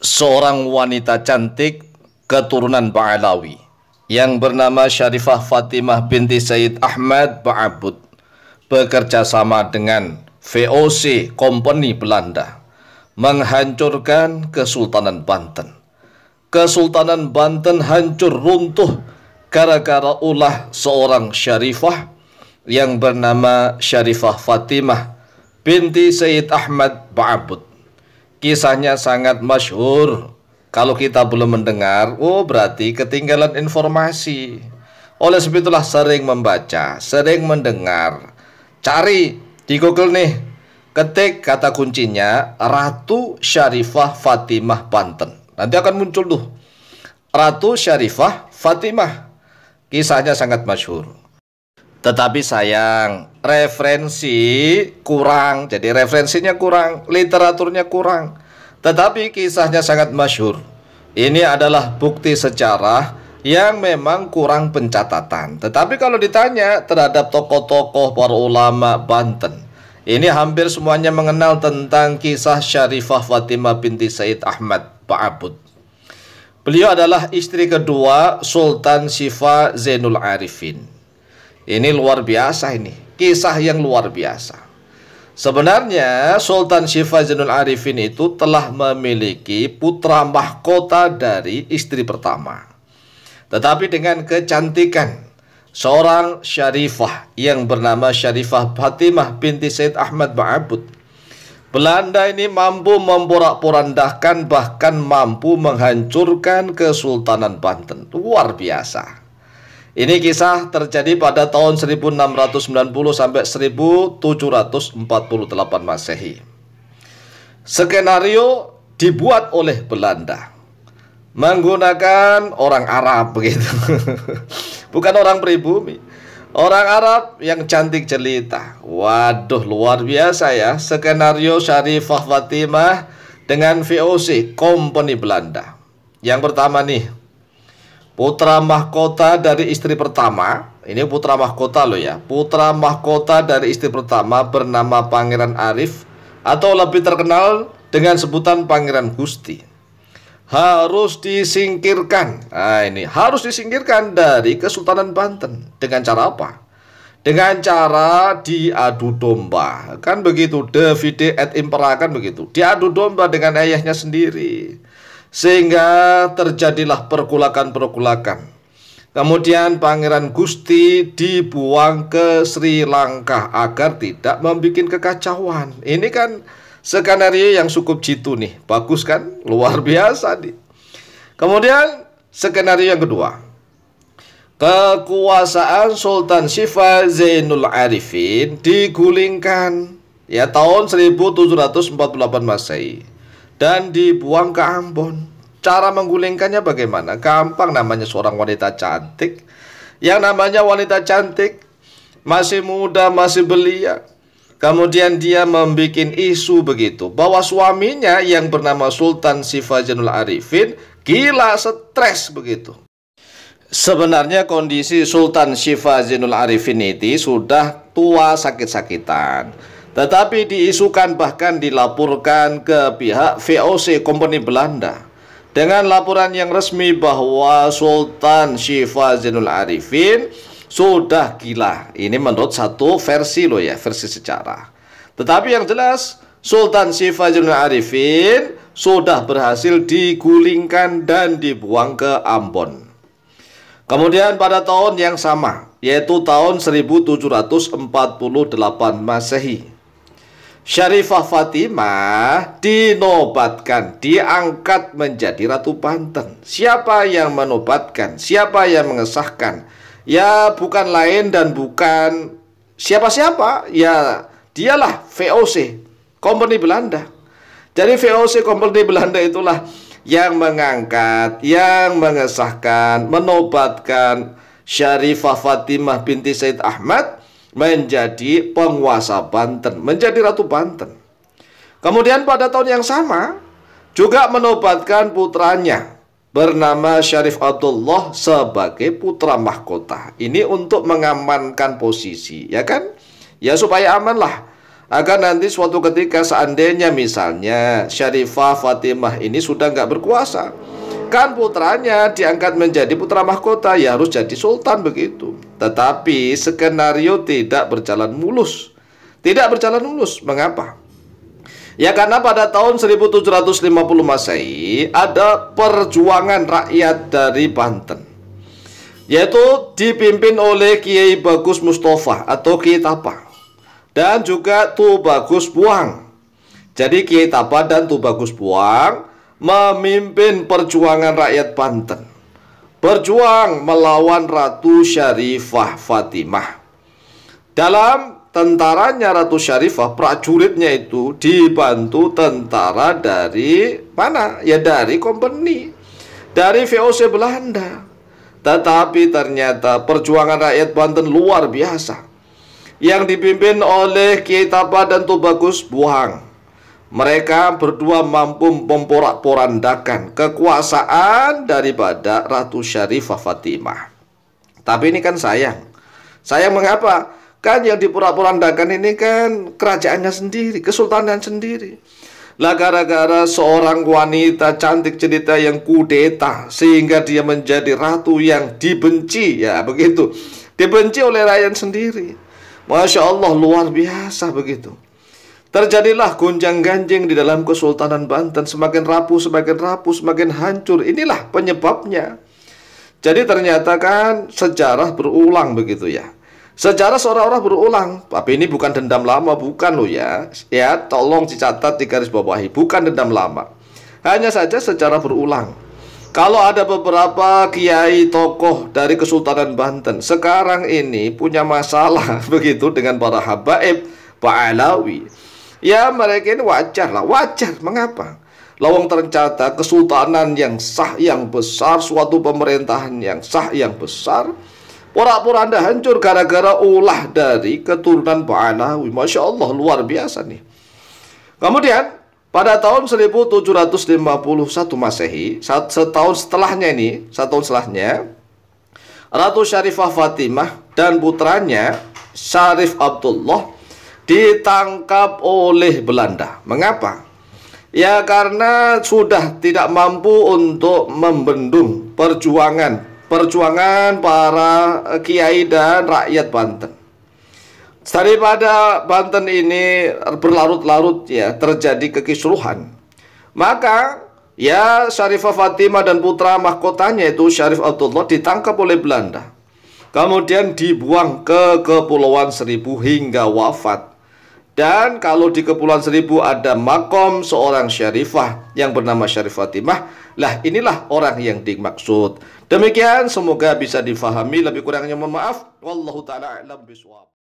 seorang wanita cantik keturunan Ba'alawi yang bernama Syarifah Fatimah binti Said Ahmad Ba'abud bekerja sama dengan VOC Company Belanda menghancurkan Kesultanan Banten. Kesultanan Banten hancur runtuh gara-gara ulah seorang syarifah yang bernama Syarifah Fatimah binti Said Ahmad Ba'abud Kisahnya sangat masyhur. Kalau kita belum mendengar, oh berarti ketinggalan informasi. Oleh sebab itulah sering membaca, sering mendengar. Cari di Google nih. Ketik kata kuncinya Ratu Syarifah Fatimah Banten. Nanti akan muncul tuh. Ratu Syarifah Fatimah. Kisahnya sangat masyhur. Tetapi sayang, referensi kurang. Jadi referensinya kurang, literaturnya kurang. Tetapi kisahnya sangat masyur. Ini adalah bukti sejarah yang memang kurang pencatatan. Tetapi kalau ditanya terhadap tokoh-tokoh para ulama Banten, ini hampir semuanya mengenal tentang kisah Syarifah Fatimah binti Said Ahmad Pak Ba'abud. Beliau adalah istri kedua Sultan Sifa Zainul Arifin. Ini luar biasa ini kisah yang luar biasa. Sebenarnya Sultan Syifa Zainul Arifin itu telah memiliki putra mahkota dari istri pertama. Tetapi dengan kecantikan seorang syarifah yang bernama Syarifah Fatimah binti Said Ahmad Ba'abud. Belanda ini mampu memporak porandakan bahkan mampu menghancurkan Kesultanan Banten. Luar biasa. Ini kisah terjadi pada tahun 1690 sampai 1748 Masehi. Skenario dibuat oleh Belanda menggunakan orang Arab begitu. Bukan orang pribumi. Orang Arab yang cantik jelita. Waduh, luar biasa ya. Skenario Syarifah Fatimah dengan VOC, Company Belanda. Yang pertama nih, Putra mahkota dari istri pertama Ini putra mahkota loh ya Putra mahkota dari istri pertama bernama Pangeran Arif Atau lebih terkenal dengan sebutan Pangeran Gusti Harus disingkirkan Nah ini harus disingkirkan dari Kesultanan Banten Dengan cara apa? Dengan cara diadu domba Kan begitu Davide et impera kan begitu Diadu domba dengan ayahnya sendiri sehingga terjadilah perkulakan-perkulakan. Kemudian Pangeran Gusti dibuang ke Sri Lanka agar tidak membuat kekacauan. Ini kan skenario yang cukup jitu nih. Bagus kan? Luar biasa nih. Kemudian skenario yang kedua. Kekuasaan Sultan Syifa Zainul Arifin digulingkan ya tahun 1748 Masehi dan dibuang ke Ambon. Cara menggulingkannya bagaimana? Gampang namanya seorang wanita cantik. Yang namanya wanita cantik masih muda, masih belia. Kemudian dia membuat isu begitu bahwa suaminya yang bernama Sultan Sifajanul Arifin gila stres begitu. Sebenarnya kondisi Sultan Syifa Zainul Arifin itu sudah tua sakit-sakitan. Tetapi diisukan bahkan dilaporkan ke pihak VOC Company Belanda dengan laporan yang resmi bahwa Sultan Syifa Zainul Arifin sudah gila. Ini menurut satu versi loh ya, versi secara. Tetapi yang jelas Sultan Syifa Zainul Arifin sudah berhasil digulingkan dan dibuang ke Ambon. Kemudian pada tahun yang sama, yaitu tahun 1748 Masehi, Syarifah Fatimah dinobatkan, diangkat menjadi Ratu Banten. Siapa yang menobatkan? Siapa yang mengesahkan? Ya, bukan lain dan bukan siapa-siapa. Ya, dialah VOC, Company Belanda. Jadi VOC Company Belanda itulah yang mengangkat, yang mengesahkan, menobatkan Syarifah Fatimah binti Said Ahmad menjadi penguasa Banten, menjadi ratu Banten. Kemudian pada tahun yang sama juga menobatkan putranya bernama Syarif Abdullah sebagai putra mahkota. Ini untuk mengamankan posisi, ya kan? Ya supaya aman lah. Agar nanti suatu ketika seandainya misalnya Syarifah Fatimah ini sudah nggak berkuasa, bukan putranya diangkat menjadi putra mahkota ya harus jadi sultan begitu. Tetapi skenario tidak berjalan mulus. Tidak berjalan mulus. Mengapa? Ya karena pada tahun 1750 Masehi ada perjuangan rakyat dari Banten. Yaitu dipimpin oleh Kiai Bagus Mustafa atau Kiai Tapa dan juga Tu Bagus Buang. Jadi Kiai Tapa dan Tu Bagus Buang memimpin perjuangan rakyat Banten berjuang melawan Ratu Syarifah Fatimah. Dalam tentaranya Ratu Syarifah, prajuritnya itu dibantu tentara dari mana? Ya dari kompeni, dari VOC Belanda. Tetapi ternyata perjuangan rakyat Banten luar biasa. Yang dipimpin oleh Kiai Tapa dan Tubagus Buang mereka berdua mampu memporak-porandakan kekuasaan daripada Ratu Syarifah Fatimah. Tapi ini kan sayang. Sayang mengapa? Kan yang diporak-porandakan ini kan kerajaannya sendiri, kesultanan sendiri. Lah gara-gara seorang wanita cantik cerita yang kudeta sehingga dia menjadi ratu yang dibenci ya begitu. Dibenci oleh rakyat sendiri. Masya Allah luar biasa begitu. Terjadilah gonjang ganjing di dalam Kesultanan Banten Semakin rapuh, semakin rapuh, semakin hancur Inilah penyebabnya Jadi ternyata kan sejarah berulang begitu ya Sejarah seorang orang berulang Tapi ini bukan dendam lama, bukan loh ya Ya tolong dicatat di garis bawahi Bukan dendam lama Hanya saja sejarah berulang kalau ada beberapa kiai tokoh dari Kesultanan Banten sekarang ini punya masalah begitu dengan para habaib, Pak Alawi, Ya mereka ini wajar lah, wajar. Mengapa? Lawang terencana kesultanan yang sah yang besar, suatu pemerintahan yang sah yang besar, porak-poranda hancur gara-gara ulah dari keturunan Ba'alawi. Masya Allah, luar biasa nih. Kemudian, pada tahun 1751 Masehi, setahun setelahnya ini, satu tahun setelahnya, Ratu Syarifah Fatimah dan putranya Syarif Abdullah ditangkap oleh Belanda. Mengapa? Ya karena sudah tidak mampu untuk membendung perjuangan perjuangan para kiai dan rakyat Banten. Daripada Banten ini berlarut-larut ya terjadi kekisruhan. Maka ya Syarifah Fatimah dan putra mahkotanya itu Syarif Abdullah ditangkap oleh Belanda. Kemudian dibuang ke Kepulauan Seribu hingga wafat. Dan kalau di Kepulauan Seribu ada makom seorang syarifah yang bernama Syarifah Timah, lah inilah orang yang dimaksud. Demikian semoga bisa difahami lebih kurangnya mohon maaf. Wallahu taala alam biswab.